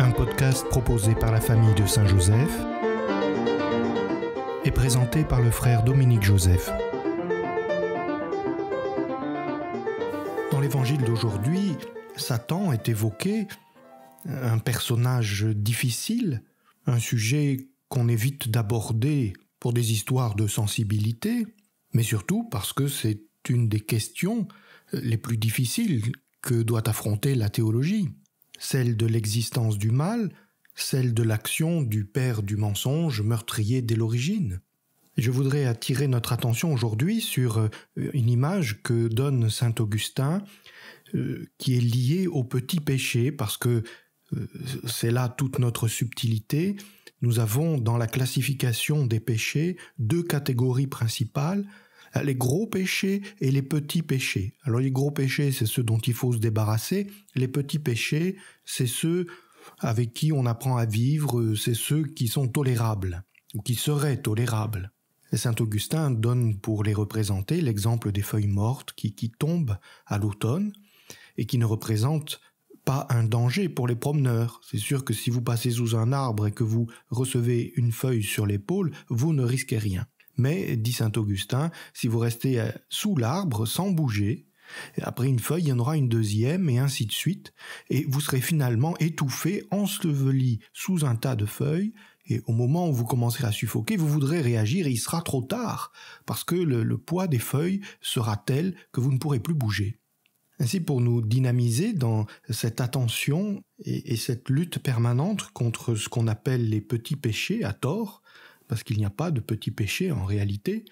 un podcast proposé par la famille de Saint-Joseph et présenté par le frère Dominique Joseph. Dans l'évangile d'aujourd'hui, Satan est évoqué, un personnage difficile, un sujet qu'on évite d'aborder pour des histoires de sensibilité, mais surtout parce que c'est une des questions les plus difficiles que doit affronter la théologie celle de l'existence du mal, celle de l'action du père du mensonge meurtrier dès l'origine. Je voudrais attirer notre attention aujourd'hui sur euh, une image que donne Saint Augustin euh, qui est liée au petit péché parce que euh, c'est là toute notre subtilité. Nous avons dans la classification des péchés deux catégories principales, euh, les gros péchés et les petits péchés. Alors les gros péchés, c'est ceux dont il faut se débarrasser. Les petits péchés, c'est ceux avec qui on apprend à vivre, c'est ceux qui sont tolérables, ou qui seraient tolérables. Saint Augustin donne pour les représenter l'exemple des feuilles mortes qui tombent à l'automne et qui ne représentent pas un danger pour les promeneurs. C'est sûr que si vous passez sous un arbre et que vous recevez une feuille sur l'épaule, vous ne risquez rien. Mais, dit saint Augustin, si vous restez euh, sous l'arbre sans bouger, après une feuille, il y en aura une deuxième, et ainsi de suite, et vous serez finalement étouffé, enseveli sous un tas de feuilles, et au moment où vous commencerez à suffoquer, vous voudrez réagir, et il sera trop tard, parce que le, poids des feuilles sera tel que vous ne pourrez plus bouger. Ainsi, pour nous dynamiser dans cette attention et cette lutte permanente contre ce qu'on appelle les petits péchés à tort, parce qu'il n'y a pas de petits péchés en réalité.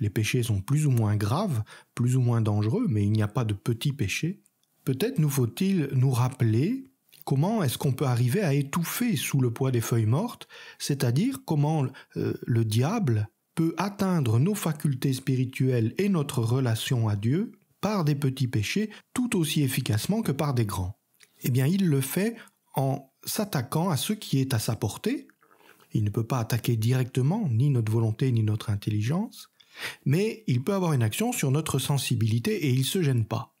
Les péchés sont plus ou moins graves, plus ou moins dangereux, mais il n'y a pas de petits péchés. Peut-être nous faut-il nous rappeler comment est-ce qu'on peut arriver à étouffer sous le poids des feuilles mortes, c'est-à-dire comment euh, le diable peut atteindre nos facultés spirituelles et notre relation à Dieu par des petits péchés tout aussi efficacement que par des grands. Eh bien, il le fait en s'attaquant à ce qui est à sa portée, il ne peut pas attaquer directement ni notre volonté ni notre intelligence, mais il peut avoir une action sur notre sensibilité et il ne se gêne pas.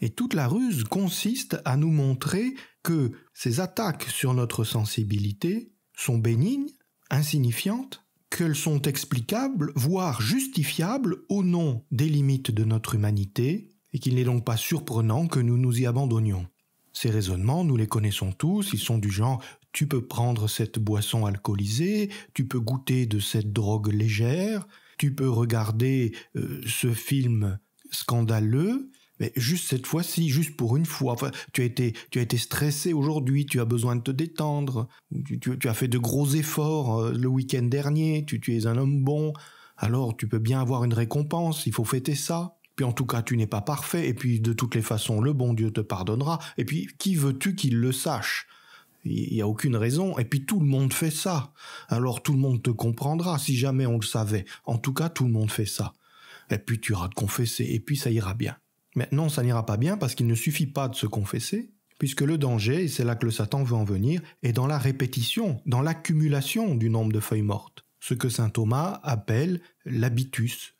Et toute la ruse consiste à nous montrer que ces attaques sur notre sensibilité sont bénignes, insignifiantes, qu'elles sont explicables, voire justifiables au nom des limites de notre humanité, et qu'il n'est donc pas surprenant que nous nous y abandonnions. Ces raisonnements, nous les connaissons tous, ils sont du genre tu peux prendre cette boisson alcoolisée, tu peux goûter de cette drogue légère, tu peux regarder euh, ce film scandaleux, mais juste cette fois-ci, juste pour une fois. tu as été, tu as été stressé aujourd'hui, tu as besoin de te détendre, tu, as fait de gros efforts euh, le week-end dernier, tu es un homme bon, alors tu peux bien avoir une récompense, il faut fêter ça. Puis en tout cas, tu n'es pas parfait, et puis de toutes les façons, le bon Dieu te pardonnera, et puis qui veux-tu qu'il le sache il n'y a aucune raison. Et puis tout le monde fait ça. Alors tout le monde te comprendra si jamais on le savait. En tout cas, tout le monde fait ça. Et puis tu iras te confesser. Et puis ça ira bien. Maintenant, ça n'ira pas bien parce qu'il ne suffit pas de se confesser. Puisque le danger, et c'est là que le Satan veut en venir, est dans la répétition, dans l'accumulation du nombre de feuilles mortes. Ce que saint Thomas appelle l'habitus,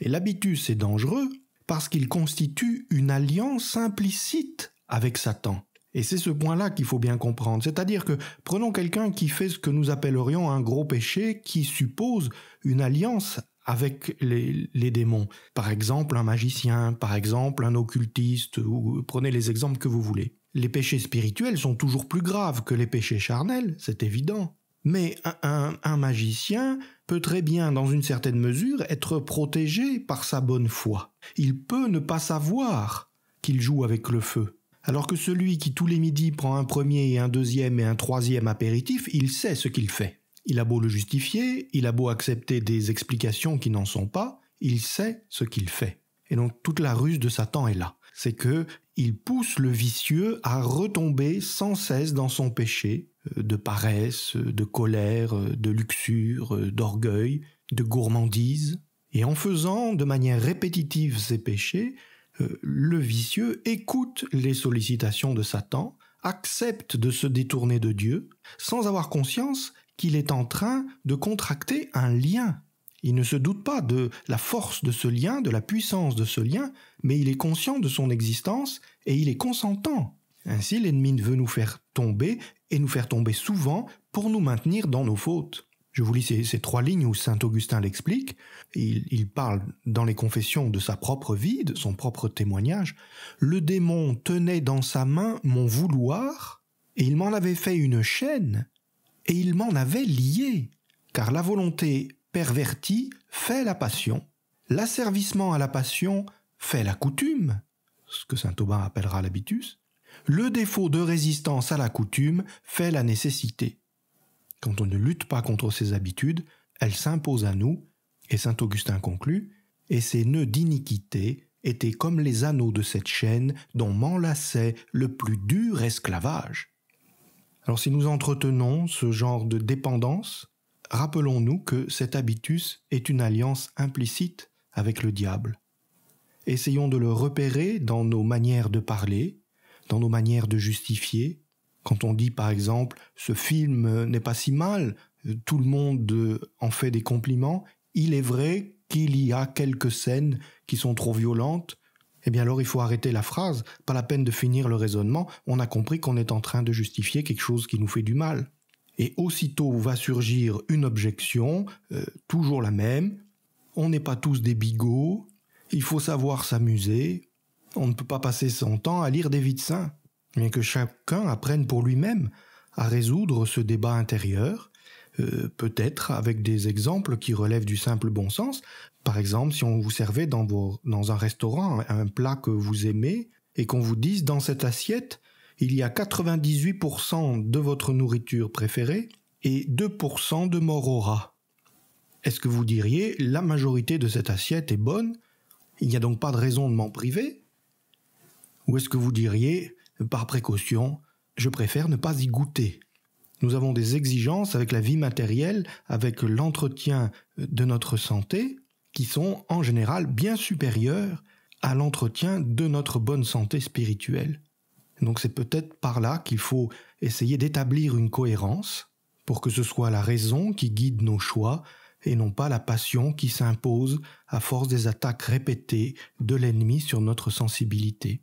et l'habitus est dangereux parce qu'il constitue une alliance implicite avec Satan. Et c'est ce point-là qu'il faut bien comprendre. C'est-à-dire que prenons quelqu'un qui fait ce que nous appellerions un gros péché qui suppose une alliance avec les, démons. Par exemple, un magicien, par exemple, un occultiste, ou prenez les exemples que vous voulez. Les péchés spirituels sont toujours plus graves que les péchés charnels, c'est évident. Mais un, magicien peut très bien, dans une certaine mesure, être protégé par sa bonne foi. Il peut ne pas savoir qu'il joue avec le feu. Alors que celui qui tous les midis prend un premier et un deuxième et un troisième apéritif, il sait ce qu'il fait. Il a beau le justifier, il a beau accepter des explications qui n'en sont pas, il sait ce qu'il fait. Et donc toute la ruse de Satan est là. C'est que il pousse le vicieux à retomber sans cesse dans son péché, euh, de paresse, euh, de colère, euh, de luxure, d'orgueil, de gourmandise. Et en faisant de manière répétitive ces péchés, le vicieux écoute les sollicitations de Satan, accepte de se détourner de Dieu, sans avoir conscience qu'il est en train de contracter un lien. Il ne se doute pas de la force de ce lien, de la puissance de ce lien, mais il est conscient de son existence et il est consentant ainsi, l'ennemi veut nous faire tomber et nous faire tomber souvent pour nous maintenir dans nos fautes. Je vous lis ces, trois lignes où Saint Augustin l'explique. Il, parle dans les confessions de sa propre vie, de son propre témoignage. Le démon tenait dans sa main mon vouloir, et il m'en avait fait une chaîne, et il m'en avait lié, car la volonté pervertie fait la passion, l'asservissement à la passion fait la coutume, ce que Saint Aubin appellera l'habitus, le défaut de résistance à la coutume fait la nécessité. Quand on ne lutte pas contre ces habitudes, elles s'imposent à nous, et saint Augustin conclut, et ces nœuds d'iniquité étaient comme les anneaux de cette chaîne dont m'enlaçait le plus dur esclavage. Alors si nous entretenons ce genre de dépendance, rappelons-nous que cet habitus est une alliance implicite avec le diable. Essayons de le repérer dans nos manières de parler, dans nos manières de justifier. Quand on dit par exemple ce film n'est pas si mal, tout le monde en fait des compliments, il est vrai qu'il y a quelques scènes qui sont trop violentes, eh bien alors il faut arrêter la phrase, pas la peine de finir le raisonnement, on a compris qu'on est en train de justifier quelque chose qui nous fait du mal. Et aussitôt va surgir une objection, euh, toujours la même, on n'est pas tous des bigots, il faut savoir s'amuser, on ne peut pas passer son temps à lire des vides mais que chacun apprenne pour lui-même à résoudre ce débat intérieur, euh, peut-être avec des exemples qui relèvent du simple bon sens. Par exemple, si on vous servait dans, un restaurant un plat que vous aimez et qu'on vous dise dans cette assiette, il y a 98% de votre nourriture préférée et 2% de mort Est-ce que vous diriez la majorité de cette assiette est bonne, il n'y a donc pas de raison de m'en priver ou est-ce que vous diriez, par précaution, je préfère ne pas y goûter Nous avons des exigences avec la vie matérielle, avec l'entretien de notre santé, qui sont en général bien supérieures à l'entretien de notre bonne santé spirituelle. Donc c'est peut-être par là qu'il faut essayer d'établir une cohérence pour que ce soit la raison qui guide nos choix et non pas la passion qui s'impose à force des attaques répétées de l'ennemi sur notre sensibilité.